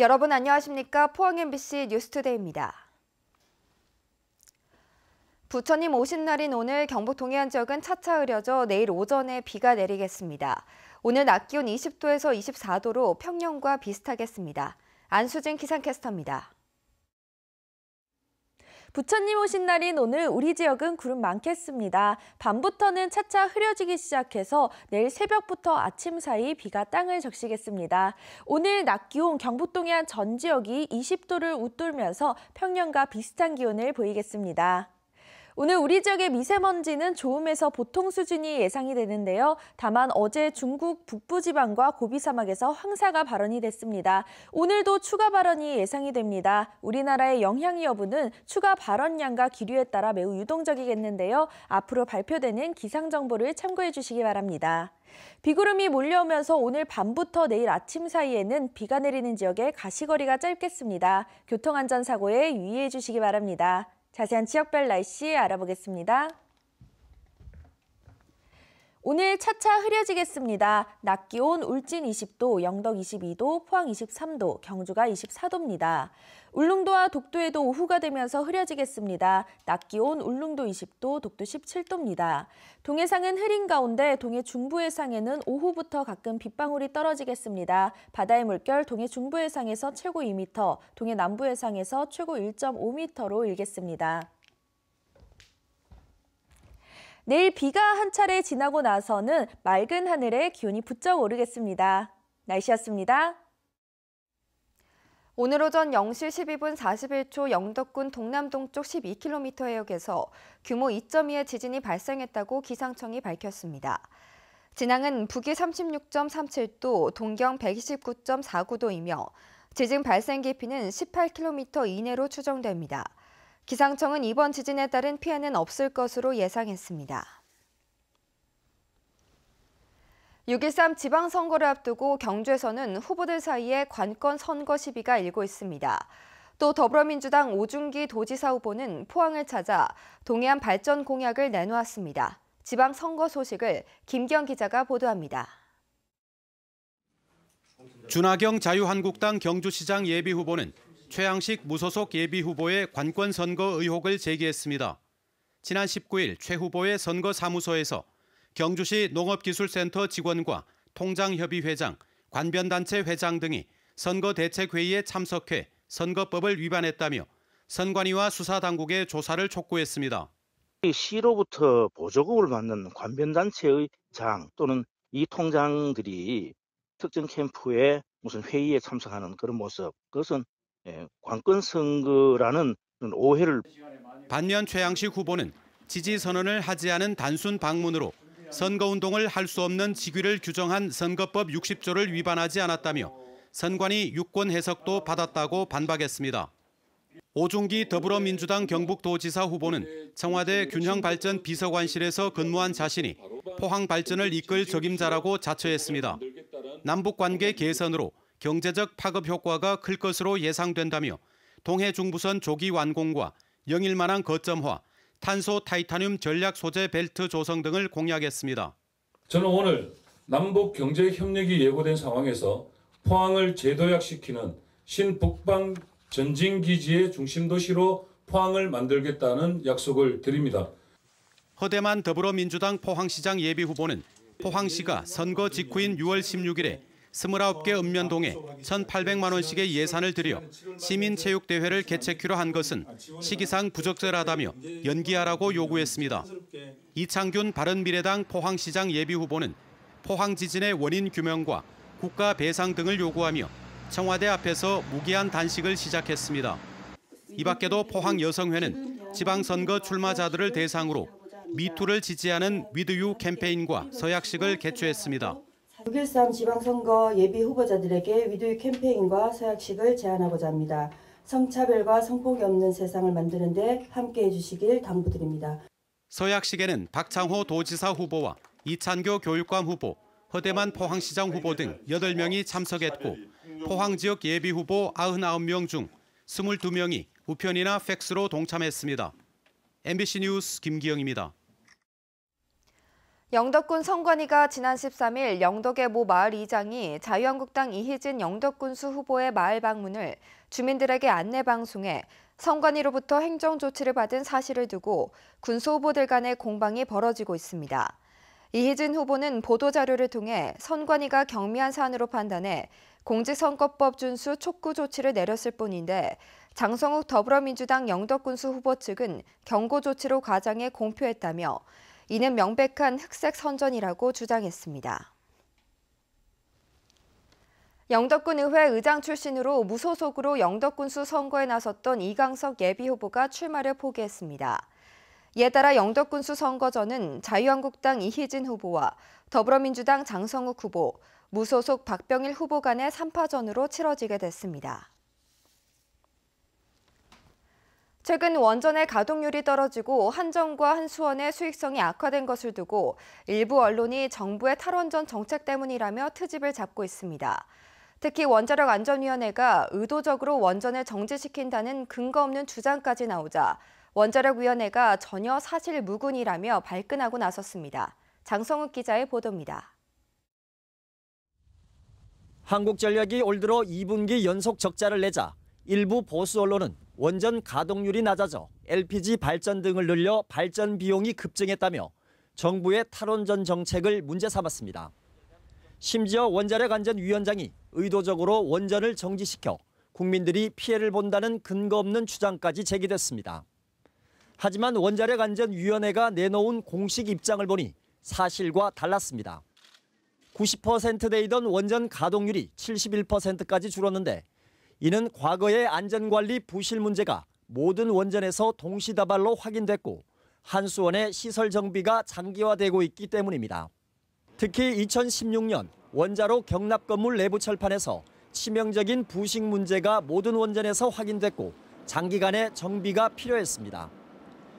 여러분 안녕하십니까? 포항 MBC 뉴스투데이입니다. 부처님 오신 날인 오늘 경북 동해안 지역은 차차 흐려져 내일 오전에 비가 내리겠습니다. 오늘 낮 기온 20도에서 24도로 평년과 비슷하겠습니다. 안수진 기상캐스터입니다. 부처님 오신 날인 오늘 우리 지역은 구름 많겠습니다. 밤부터는 차차 흐려지기 시작해서 내일 새벽부터 아침 사이 비가 땅을 적시겠습니다. 오늘 낮 기온 경북동해안전 지역이 20도를 웃돌면서 평년과 비슷한 기온을 보이겠습니다. 오늘 우리 지역의 미세먼지는 좋음에서 보통 수준이 예상이 되는데요. 다만 어제 중국 북부지방과 고비사막에서 황사가 발원이 됐습니다. 오늘도 추가 발언이 예상이 됩니다. 우리나라의 영향 여부는 추가 발언량과 기류에 따라 매우 유동적이겠는데요. 앞으로 발표되는 기상정보를 참고해 주시기 바랍니다. 비구름이 몰려오면서 오늘 밤부터 내일 아침 사이에는 비가 내리는 지역에 가시거리가 짧겠습니다. 교통안전사고에 유의해 주시기 바랍니다. 자세한 지역별 날씨 알아보겠습니다. 오늘 차차 흐려지겠습니다. 낮 기온 울진 20도, 영덕 22도, 포항 23도, 경주가 24도입니다. 울릉도와 독도에도 오후가 되면서 흐려지겠습니다. 낮 기온 울릉도 20도, 독도 17도입니다. 동해상은 흐린 가운데 동해 중부 해상에는 오후부터 가끔 빗방울이 떨어지겠습니다. 바다의 물결 동해 중부 해상에서 최고 2m, 동해 남부 해상에서 최고 1.5m로 일겠습니다. 내일 비가 한 차례 지나고 나서는 맑은 하늘에 기온이 부쩍 오르겠습니다. 날씨였습니다. 오늘 오전 0시 12분 41초 영덕군 동남동쪽 12km 해역에서 규모 2.2의 지진이 발생했다고 기상청이 밝혔습니다. 진앙은 북위 36.37도, 동경 129.49도이며 지진 발생 깊이는 18km 이내로 추정됩니다. 기상청은 이번 지진에 따른 피해는 없을 것으로 예상했습니다. 6.13 지방선거를 앞두고 경주에서는 후보들 사이에 관건 선거 시비가 일고 있습니다. 또 더불어민주당 오중기 도지사 후보는 포항을 찾아 동해안 발전 공약을 내놓았습니다. 지방선거 소식을 김경 기자가 보도합니다. 준하경 자유한국당 경주시장 예비후보는 최양식 무소속 예비 후보의 관권 선거 의혹을 제기했습니다. 지난 19일 최 후보의 선거 사무소에서 경주시 농업기술센터 직원과 통장협의 회장, 관변단체 회장 등이 선거 대책회의에 참석해 선거법을 위반했다며 선관위와 수사당국의 조사를 촉구했습니다. 시로부터 보조금을 받는 관변단체의 장 또는 이 통장들이 특정 캠프에 무슨 회의에 참석하는 그런 모습, 그것은 예, 관건 선거라는 오해를 반면 최양식 후보는 지지 선언을 하지 않은 단순 방문으로 선거운동을 할 수 없는 직위를 규정한 선거법 60조를 위반하지 않았다며 선관위 유권 해석도 받았다고 반박했습니다. 오중기 더불어민주당 경북도지사 후보는 청와대 균형발전 비서관실에서 근무한 자신이 포항발전을 이끌 적임자라고 자처했습니다. 남북관계 개선으로 경제적 파급 효과가 클 것으로 예상된다며 동해 중부선 조기 완공과 영일만한 거점화, 탄소 타이타늄 전략 소재 벨트 조성 등을 공약했습니다. 저는 오늘 남북 경제 협력이 예고된 상황에서 포항을 재도약시키는 신북방 전진기지의 중심도시로 포항을 만들겠다는 약속을 드립니다. 허대만 더불어민주당 포항시장 예비후보는 포항시가 선거 직후인 6월 16일에 29개 읍면동에 1,800만 원씩의 예산을 들여 시민체육대회를 개최키로 한 것은 시기상 부적절하다며 연기하라고 요구했습니다. 이창균 바른미래당 포항시장 예비후보는 포항 지진의 원인 규명과 국가 배상 등을 요구하며 청와대 앞에서 무기한 단식을 시작했습니다. 이 밖에도 포항여성회는 지방선거 출마자들을 대상으로 미투를 지지하는 위드유 캠페인과 서약식을 개최했습니다. 6.13 지방선거 예비 후보자들에게 위드유 캠페인과 서약식을 제안하고자 합니다. 성차별과 성폭이 없는 세상을 만드는 데 함께해 주시길 당부드립니다. 서약식에는 박창호 도지사 후보와 이찬교 교육감 후보, 허대만 포항시장 후보 등 8명이 참석했고 포항 지역 예비 후보 99명 중 22명이 우편이나 팩스로 동참했습니다. MBC 뉴스 김기영입니다. 영덕군 선관위가 지난 13일 영덕의 모 마을 이장이 자유한국당 이희진 영덕군수 후보의 마을 방문을 주민들에게 안내 방송해 선관위로부터 행정 조치를 받은 사실을 두고 군수 후보들 간의 공방이 벌어지고 있습니다. 이희진 후보는 보도자료를 통해 선관위가 경미한 사안으로 판단해 공직선거법 준수 촉구 조치를 내렸을 뿐인데 장성욱 더불어민주당 영덕군수 후보 측은 경고 조치로 과장해 공표했다며 이는 명백한 흑색 선전이라고 주장했습니다. 영덕군의회 의장 출신으로 무소속으로 영덕군수 선거에 나섰던 이강석 예비후보가 출마를 포기했습니다. 이에 따라 영덕군수 선거전은 자유한국당 이희진 후보와 더불어민주당 장성욱 후보, 무소속 박병일 후보 간의 3파전으로 치러지게 됐습니다. 최근 원전의 가동률이 떨어지고 한전과 한수원의 수익성이 악화된 것을 두고 일부 언론이 정부의 탈원전 정책 때문이라며 트집을 잡고 있습니다. 특히 원자력 안전위원회가 의도적으로 원전을 정지시킨다는 근거 없는 주장까지 나오자 원자력위원회가 전혀 사실 무근이라며 발끈하고 나섰습니다. 장성욱 기자의 보도입니다. 한국전력이 올 들어 2분기 연속 적자를 내자 일부 보수 언론은 원전 가동률이 낮아져 LPG 발전 등을 늘려 발전 비용이 급증했다며 정부의 탈원전 정책을 문제 삼았습니다. 심지어 원자력 안전위원장이 의도적으로 원전을 정지시켜 국민들이 피해를 본다는 근거 없는 주장까지 제기됐습니다. 하지만 원자력 안전위원회가 내놓은 공식 입장을 보니 사실과 달랐습니다. 90% 되이던 원전 가동률이 71%까지 줄었는데 이는 과거의 안전관리 부실 문제가 모든 원전에서 동시다발로 확인됐고 한수원의 시설 정비가 장기화되고 있기 때문입니다. 특히 2016년 원자로 경납 건물 내부 철판에서 치명적인 부식 문제가 모든 원전에서 확인됐고 장기간의 정비가 필요했습니다.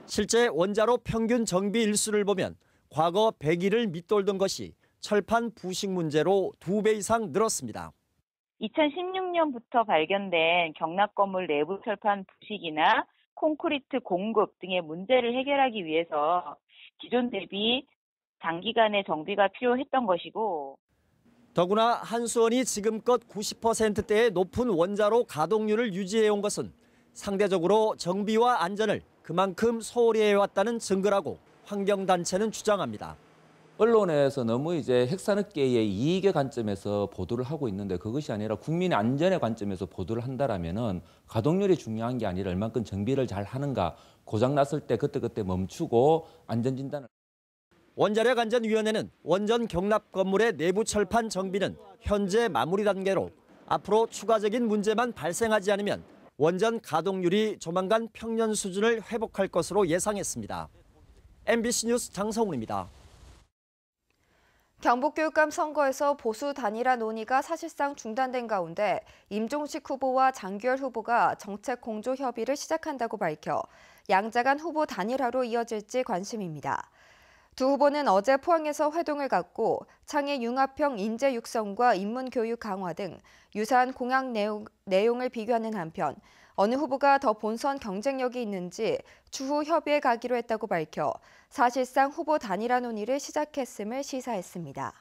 실제 원자로 평균 정비 일수를 보면 과거 100일을 밑돌던 것이 철판 부식 문제로 2배 이상 늘었습니다. 2016년부터 발견된 경락 건물 내부 철판 부식이나 콘크리트 공급 등의 문제를 해결하기 위해서 기존 대비 장기간의 정비가 필요했던 것이고 더구나 한수원이 지금껏 90%대의 높은 원자로 가동률을 유지해온 것은 상대적으로 정비와 안전을 그만큼 소홀히 해왔다는 증거라고 환경단체는 주장합니다. 언론에서 너무 이제 핵산업계의 이익의 관점에서 보도를 하고 있는데 그것이 아니라 국민의 안전의 관점에서 보도를 한다라면은 가동률이 중요한 게 아니라 얼만큼 정비를 잘 하는가 고장 났을 때 그때그때 멈추고 안전 진단을 원자력 안전위원회는 원전 경납 건물의 내부 철판 정비는 현재 마무리 단계로 앞으로 추가적인 문제만 발생하지 않으면 원전 가동률이 조만간 평년 수준을 회복할 것으로 예상했습니다. MBC 뉴스 장성훈입니다. 경북교육감 선거에서 보수 단일화 논의가 사실상 중단된 가운데 임종식 후보와 장규열 후보가 정책 공조 협의를 시작한다고 밝혀 양자간 후보 단일화로 이어질지 관심입니다. 두 후보는 어제 포항에서 회동을 갖고 창의 융합형 인재 육성과 인문 교육 강화 등 유사한 공약 내용, 내용을 비교하는 한편 어느 후보가 더 본선 경쟁력이 있는지 추후 협의해 가기로 했다고 밝혀 사실상 후보 단일화 논의를 시작했음을 시사했습니다.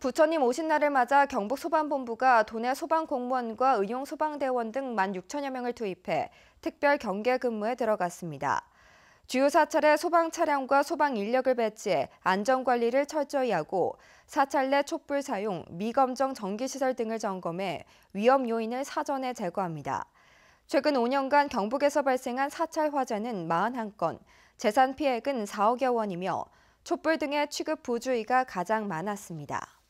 부처님 오신 날을 맞아 경북 소방본부가 도내 소방공무원과 의용소방대원 등 1만 6천여 명을 투입해 특별 경계 근무에 들어갔습니다. 주요 사찰에 소방 차량과 소방 인력을 배치해 안전 관리를 철저히 하고 사찰 내 촛불 사용, 미검정 전기시설 등을 점검해 위험 요인을 사전에 제거합니다. 최근 5년간 경북에서 발생한 사찰 화재는 41건, 재산 피해액은 4억여 원이며 촛불 등의 취급 부주의가 가장 많았습니다.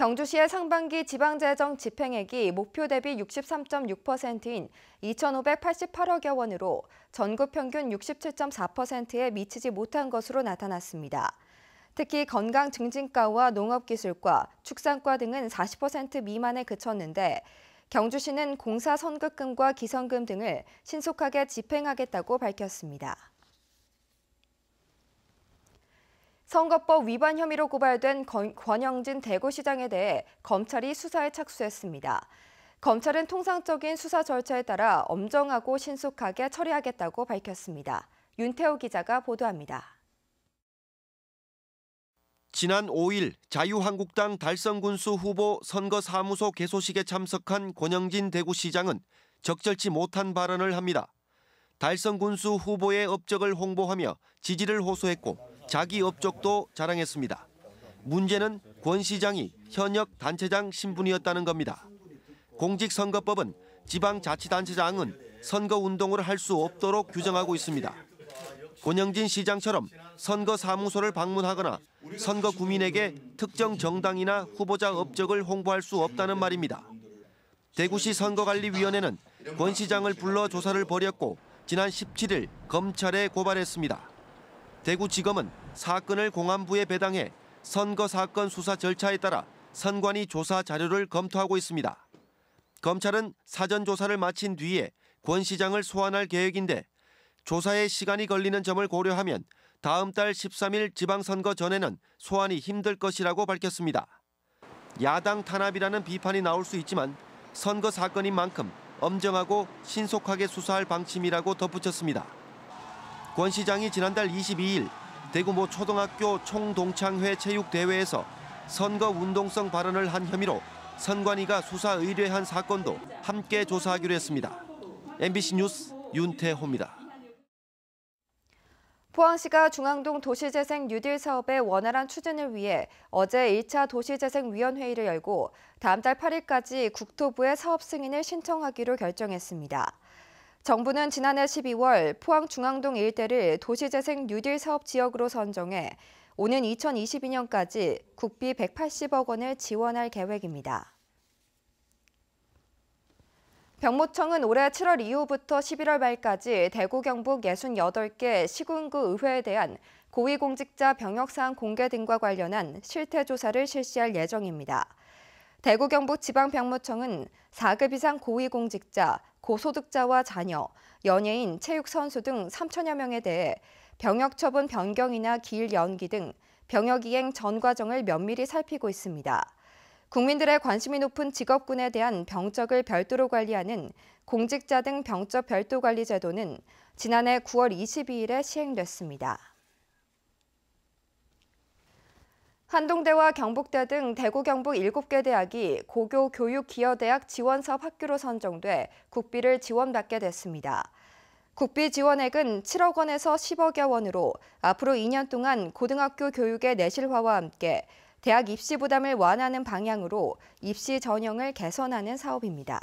경주시의 상반기 지방재정 집행액이 목표 대비 63.6%인 2,588억여 원으로 전국 평균 67.4%에 미치지 못한 것으로 나타났습니다. 특히 건강 증진과와 농업기술과, 축산과 등은 40% 미만에 그쳤는데 경주시는 공사 선급금과 기성금 등을 신속하게 집행하겠다고 밝혔습니다. 선거법 위반 혐의로 고발된 권영진 대구시장에 대해 검찰이 수사에 착수했습니다. 검찰은 통상적인 수사 절차에 따라 엄정하고 신속하게 처리하겠다고 밝혔습니다. 윤태호 기자가 보도합니다. 지난 5일 자유한국당 달성군수 후보 선거사무소 개소식에 참석한 권영진 대구시장은 적절치 못한 발언을 합니다. 달성군수 후보의 업적을 홍보하며 지지를 호소했고 자기 업적도 자랑했습니다. 문제는 권 시장이 현역 단체장 신분이었다는 겁니다. 공직선거법은 지방자치단체장은 선거운동을 할 수 없도록 규정하고 있습니다. 권영진 시장처럼 선거 사무소를 방문하거나 선거 구민에게 특정 정당이나 후보자 업적을 홍보할 수 없다는 말입니다. 대구시 선거관리위원회는 권 시장을 불러 조사를 벌였고 지난 17일 검찰에 고발했습니다. 대구지검은 사건을 공안부에 배당해 선거 사건 수사 절차에 따라 선관위 조사 자료를 검토하고 있습니다. 검찰은 사전 조사를 마친 뒤에 권 시장을 소환할 계획인데 조사에 시간이 걸리는 점을 고려하면 다음 달 13일 지방선거 전에는 소환이 힘들 것이라고 밝혔습니다. 야당 탄압이라는 비판이 나올 수 있지만 선거 사건인 만큼 엄정하고 신속하게 수사할 방침이라고 덧붙였습니다. 권 시장이 지난달 22일 대구 모 초등학교 총동창회 체육대회에서 선거 운동성 발언을 한 혐의로 선관위가 수사 의뢰한 사건도 함께 조사하기로 했습니다. MBC 뉴스 윤태호입니다. 포항시가 중앙동 도시재생 뉴딜 사업의 원활한 추진을 위해 어제 1차 도시재생위원회의를 열고 다음 달 8일까지 국토부에 사업 승인을 신청하기로 결정했습니다. 정부는 지난해 12월 포항 중앙동 일대를 도시재생 뉴딜 사업 지역으로 선정해 오는 2022년까지 국비 180억 원을 지원할 계획입니다. 병무청은 올해 7월 이후부터 11월 말까지 대구 경북 68개 시군구 의회에 대한 고위공직자 병역사항 공개 등과 관련한 실태조사를 실시할 예정입니다. 대구 경북 지방병무청은 4급 이상 고위공직자 고소득자와 자녀, 연예인, 체육선수 등 3천여 명에 대해 병역처분 변경이나 길 연기 등 병역이행 전 과정을 면밀히 살피고 있습니다. 국민들의 관심이 높은 직업군에 대한 병적을 별도로 관리하는 공직자 등 병적 별도관리 제도는 지난해 9월 22일에 시행됐습니다. 한동대와 경북대 등 대구 경북 7개 대학이 고교 교육 기여 대학 지원 사업 학교로 선정돼 국비를 지원받게 됐습니다. 국비 지원액은 7억 원에서 10억여 원으로 앞으로 2년 동안 고등학교 교육의 내실화와 함께 대학 입시 부담을 완화하는 방향으로 입시 전형을 개선하는 사업입니다.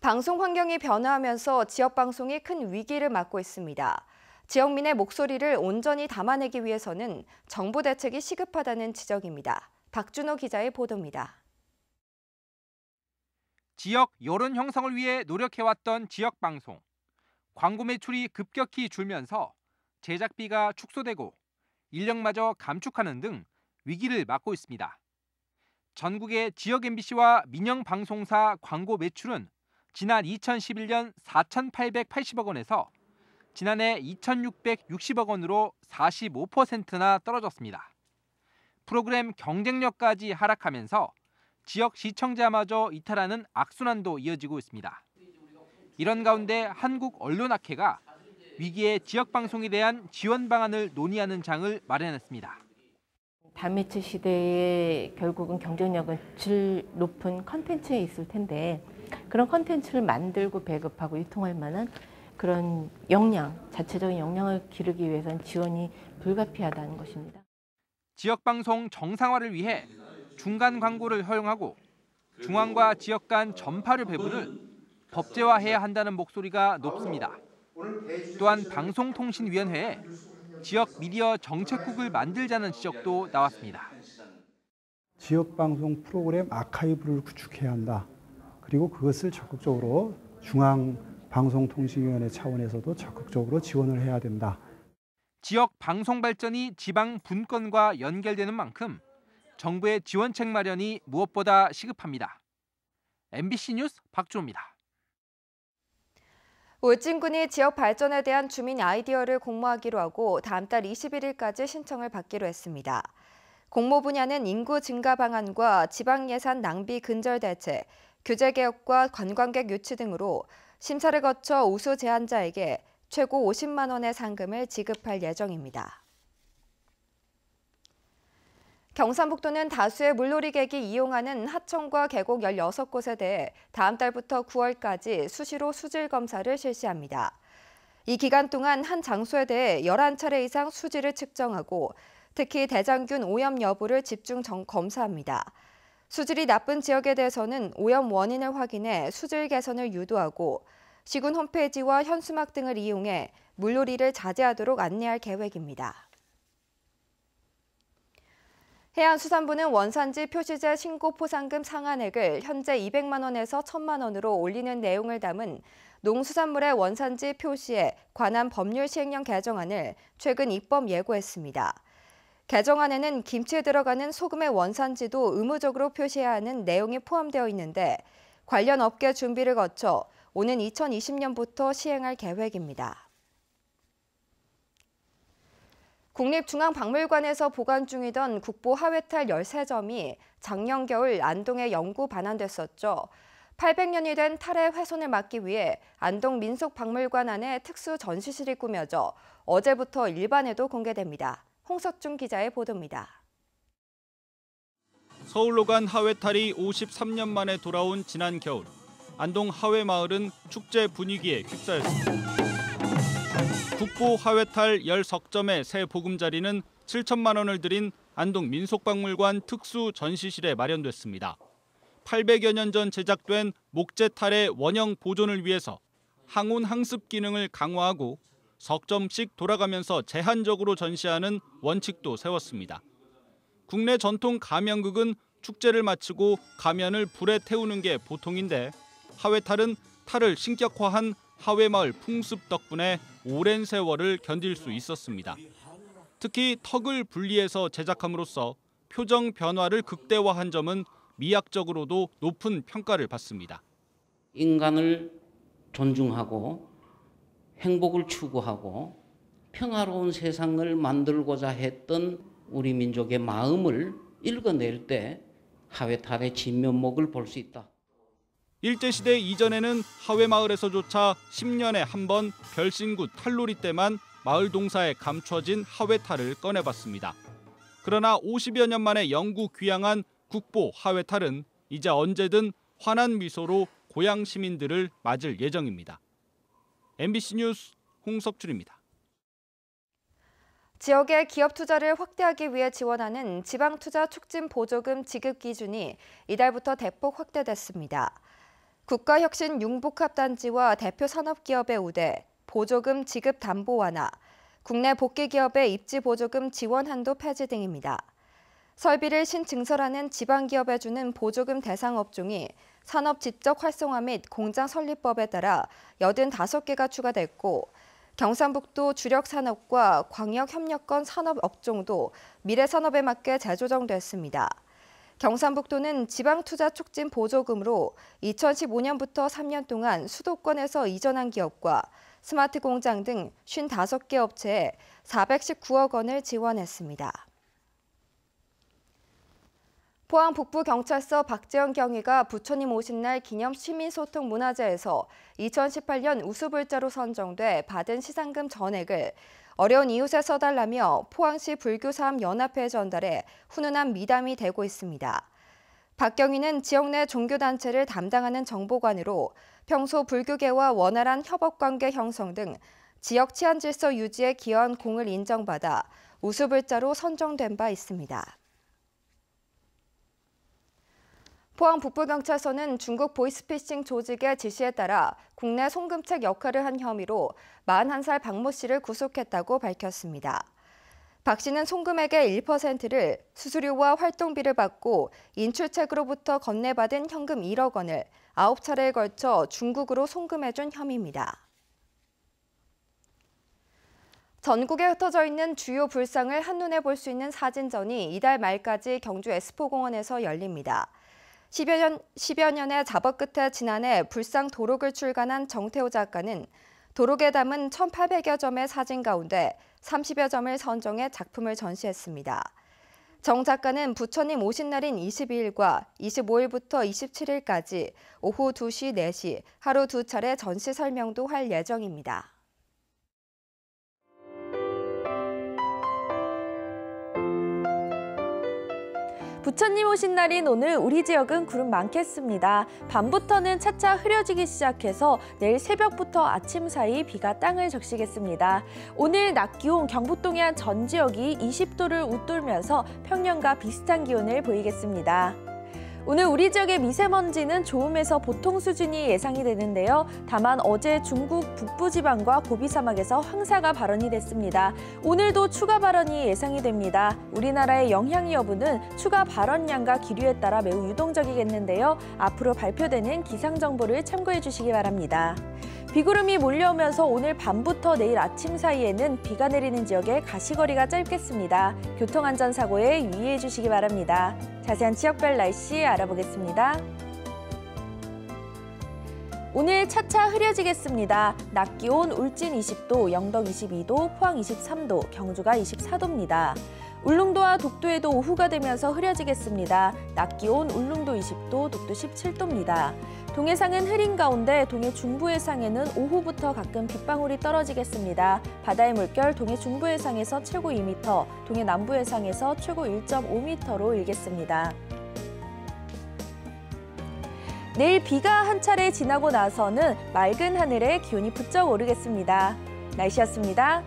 방송 환경이 변화하면서 지역 방송이 큰 위기를 맞고 있습니다. 지역민의 목소리를 온전히 담아내기 위해서는 정부 대책이 시급하다는 지적입니다. 박준호 기자의 보도입니다. 지역 여론 형성을 위해 노력해왔던 지역 방송. 광고 매출이 급격히 줄면서 제작비가 축소되고 인력마저 감축하는 등 위기를 맞고 있습니다. 전국의 지역 MBC와 민영 방송사 광고 매출은 지난 2011년 4,880억 원에서 지난해 2,660억 원으로 45%나 떨어졌습니다. 프로그램 경쟁력까지 하락하면서 지역 시청자마저 이탈하는 악순환도 이어지고 있습니다. 이런 가운데 한국 언론학회가 위기에 지역 방송에 대한 지원 방안을 논의하는 장을 마련했습니다. 단매체 시대에 결국은 경쟁력은 질 높은 컨텐츠에 있을 텐데 그런 컨텐츠를 만들고 배급하고 유통할 만한 그런 역량, 자체적인 역량을 기르기 위해선 지원이 불가피하다는 것입니다. 지역 방송 정상화를 위해 중간 광고를 허용하고 중앙과 지역 간 전파료 배분을 법제화해야 한다는 목소리가 높습니다. 또한 방송통신위원회에 지역 미디어 정책국을 만들자는 지적도 나왔습니다. 지역 방송 프로그램 아카이브를 구축해야 한다. 그리고 그것을 적극적으로 중앙 방송통신위원회 차원에서도 적극적으로 지원을 해야 된다. 지역 방송 발전이 지방 분권과 연결되는 만큼 정부의 지원책 마련이 무엇보다 시급합니다. MBC 뉴스 박주호입니다. 울진군이 지역 발전에 대한 주민 아이디어를 공모하기로 하고 다음 달 21일까지 신청을 받기로 했습니다. 공모 분야는 인구 증가 방안과 지방 예산 낭비 근절 대책, 규제 개혁과 관광객 유치 등으로 심사를 거쳐 우수 제안자에게 최고 50만 원의 상금을 지급할 예정입니다. 경상북도는 다수의 물놀이객이 이용하는 하천과 계곡 16곳에 대해 다음 달부터 9월까지 수시로 수질 검사를 실시합니다. 이 기간 동안 한 장소에 대해 11차례 이상 수질을 측정하고 특히 대장균 오염 여부를 집중 검사합니다. 수질이 나쁜 지역에 대해서는 오염 원인을 확인해 수질 개선을 유도하고 시군 홈페이지와 현수막 등을 이용해 물놀이를 자제하도록 안내할 계획입니다. 해양수산부는 원산지 표시제 신고 포상금 상한액을 현재 200만 원에서 1천만 원으로 올리는 내용을 담은 농수산물의 원산지 표시에 관한 법률 시행령 개정안을 최근 입법 예고했습니다. 개정안에는 김치에 들어가는 소금의 원산지도 의무적으로 표시해야 하는 내용이 포함되어 있는데 관련 업계 준비를 거쳐 오는 2020년부터 시행할 계획입니다. 국립중앙박물관에서 보관 중이던 국보 하회탈 13점이 작년 겨울 안동에 영구 반환됐었죠. 800년이 된 탈의 훼손을 막기 위해 안동 민속박물관 안에 특수 전시실이 꾸며져 어제부터 일반에도 공개됩니다. 홍석중 기자의 보도입니다. 서울로 간 하회탈이 53년 만에 돌아온 지난 겨울. 안동 하회마을은 축제 분위기에 휩싸였습니다. 국보 하회탈 10석점의 새 보금자리는 7천만 원을 들인 안동 민속박물관 특수 전시실에 마련됐습니다. 800여 년 전 제작된 목재탈의 원형 보존을 위해서 항온 항습 기능을 강화하고 석 점씩 돌아가면서 제한적으로 전시하는 원칙도 세웠습니다. 국내 전통 가면극은 축제를 마치고 가면을 불에 태우는 게 보통인데 하회탈은 탈을 신격화한 하회마을 풍습 덕분에 오랜 세월을 견딜 수 있었습니다. 특히 턱을 분리해서 제작함으로써 표정 변화를 극대화한 점은 미학적으로도 높은 평가를 받습니다. 인간을 존중하고 행복을 추구하고 평화로운 세상을 만들고자 했던 우리 민족의 마음을 읽어낼 때 하회탈의 진면목을 볼 수 있다. 일제시대 이전에는 하회마을에서조차 10년에 한 번 별신구 탈놀이 때만 마을 동사에 감춰진 하회탈을 꺼내봤습니다. 그러나 50여 년 만에 영구 귀향한 국보 하회탈은 이제 언제든 환한 미소로 고향 시민들을 맞을 예정입니다. MBC 뉴스 홍석준입니다. 지역의 기업 투자를 확대하기 위해 지원하는 지방투자촉진보조금 지급 기준이 이달부터 대폭 확대됐습니다. 국가혁신 융복합단지와 대표 산업기업의 우대, 보조금 지급 담보 완화, 국내 복귀기업의 입지 보조금 지원 한도 폐지 등입니다. 설비를 신증설하는 지방기업에 주는 보조금 대상 업종이 산업 지적 활성화 및 공장 설립법에 따라 85개가 추가됐고 경상북도 주력 산업과 광역 협력권 산업 업종도 미래 산업에 맞게 재조정됐습니다. 경상북도는 지방투자촉진 보조금으로 2015년부터 3년 동안 수도권에서 이전한 기업과 스마트 공장 등 55개 업체에 419억 원을 지원했습니다. 포항 북부경찰서 박재영 경위가 부처님 오신 날 기념 시민소통 문화제에서 2018년 우수불자로 선정돼 받은 시상금 전액을 어려운 이웃에 써달라며 포항시 불교사암연합회에 전달해 훈훈한 미담이 되고 있습니다. 박경위는 지역 내 종교단체를 담당하는 정보관으로 평소 불교계와 원활한 협업관계 형성 등 지역 치안질서 유지에 기여한 공을 인정받아 우수불자로 선정된 바 있습니다. 포항 북부경찰서는 중국 보이스피싱 조직의 지시에 따라 국내 송금책 역할을 한 혐의로 41살 박모 씨를 구속했다고 밝혔습니다. 박 씨는 송금액의 1%를 수수료와 활동비를 받고 인출책으로부터 건네받은 현금 1억 원을 9차례에 걸쳐 중국으로 송금해준 혐의입니다. 전국에 흩어져 있는 주요 불상을 한눈에 볼 수 있는 사진전이 이달 말까지 경주 에스포공원에서 열립니다. 10여, 년, 10여 년의 작업 끝에 지난해 불상 도록을 출간한 정태호 작가는 도록에 담은 1,800여 점의 사진 가운데 30여 점을 선정해 작품을 전시했습니다. 정 작가는 부처님 오신 날인 22일과 25일부터 27일까지 오후 2시, 4시 하루 두 차례 전시 설명도 할 예정입니다. 부처님 오신 날인 오늘 우리 지역은 구름 많겠습니다. 밤부터는 차차 흐려지기 시작해서 내일 새벽부터 아침 사이 비가 땅을 적시겠습니다. 오늘 낮 기온 경북 동해안 전 지역이 20도를 웃돌면서 평년과 비슷한 기온을 보이겠습니다. 오늘 우리 지역의 미세먼지는 좋음에서 보통 수준이 예상이 되는데요. 다만 어제 중국 북부지방과 고비사막에서 황사가 발언이 됐습니다. 오늘도 추가 발언이 예상이 됩니다. 우리나라의 영향 여부는 추가 발언량과 기류에 따라 매우 유동적이겠는데요. 앞으로 발표되는 기상정보를 참고해 주시기 바랍니다. 비구름이 몰려오면서 오늘 밤부터 내일 아침 사이에는 비가 내리는 지역에 가시거리가 짧겠습니다. 교통안전사고에 유의해 주시기 바랍니다. 자세한 지역별 날씨 알아보겠습니다. 오늘 차차 흐려지겠습니다. 낮 기온 울진 20도, 영덕 22도, 포항 23도, 경주가 24도입니다. 울릉도와 독도에도 오후가 되면서 흐려지겠습니다. 낮 기온 울릉도 20도, 독도 17도입니다. 동해상은 흐린 가운데 동해 중부 해상에는 오후부터 가끔 빗방울이 떨어지겠습니다. 바다의 물결 동해 중부 해상에서 최고 2m, 동해 남부 해상에서 최고 1.5m로 일겠습니다. 내일 비가 한 차례 지나고 나서는 맑은 하늘에 기온이 부쩍 오르겠습니다. 날씨였습니다.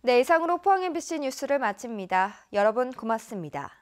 네, 이상으로 포항 MBC 뉴스를 마칩니다. 여러분 고맙습니다.